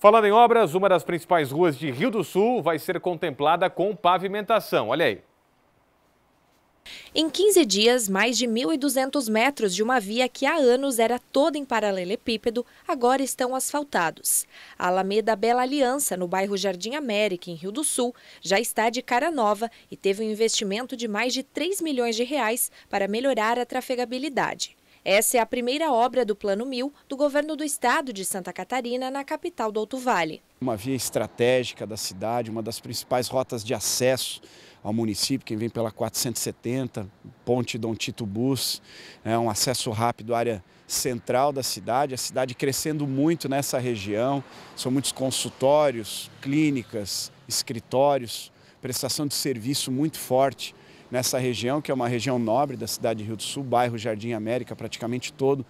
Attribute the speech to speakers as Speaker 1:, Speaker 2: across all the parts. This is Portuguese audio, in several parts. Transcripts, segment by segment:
Speaker 1: Falando em obras, uma das principais ruas de Rio do Sul vai ser contemplada com pavimentação. Olha aí.
Speaker 2: Em 15 dias, mais de 1.200 metros de uma via que há anos era toda em paralelepípedo, agora estão asfaltados. A Alameda Bela Aliança, no bairro Jardim América, em Rio do Sul, já está de cara nova e teve um investimento de mais de 3 milhões de reais para melhorar a trafegabilidade. Essa é a primeira obra do Plano Mil do governo do estado de Santa Catarina, na capital do Alto Vale.
Speaker 1: Uma via estratégica da cidade, uma das principais rotas de acesso ao município, quem vem pela 470, Ponte Dom Tito Bus, é um acesso rápido à área central da cidade, a cidade crescendo muito nessa região, são muitos consultórios, clínicas, escritórios, prestação de serviço muito forte nessa região, que é uma região nobre da cidade de Rio do Sul, bairro Jardim América, praticamente todo,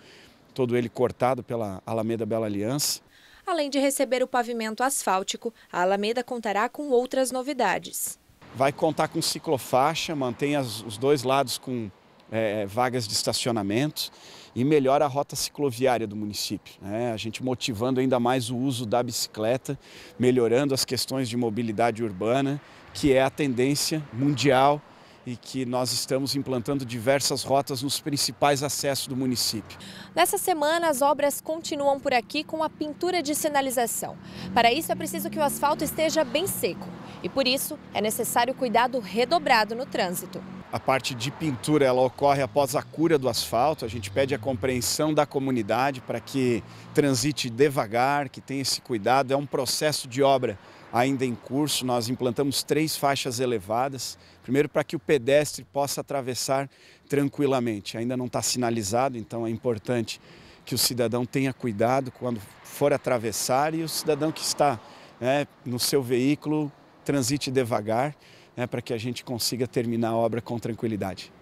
Speaker 1: todo ele cortado pela Alameda Bela Aliança.
Speaker 2: Além de receber o pavimento asfáltico, a Alameda contará com outras novidades.
Speaker 1: Vai contar com ciclofaixa, mantém as, os dois lados com é, é vagas de estacionamento e melhora a rota cicloviária do município. Né? A gente motivando ainda mais o uso da bicicleta, melhorando as questões de mobilidade urbana, que é a tendência mundial e que nós estamos implantando diversas rotas nos principais acessos do município.
Speaker 2: Nessa semana, as obras continuam por aqui com a pintura de sinalização. Para isso, é preciso que o asfalto esteja bem seco e, por isso, é necessário cuidado redobrado no trânsito.
Speaker 1: A parte de pintura ela ocorre após a cura do asfalto. A gente pede a compreensão da comunidade para que transite devagar, que tenha esse cuidado. É um processo de obra ainda em curso. Nós implantamos três faixas elevadas. Primeiro, para que o pedestre possa atravessar tranquilamente. Ainda não está sinalizado, então é importante que o cidadão tenha cuidado quando for atravessar e o cidadão que está né, no seu veículo transite devagar né, para que a gente consiga terminar a obra com tranquilidade.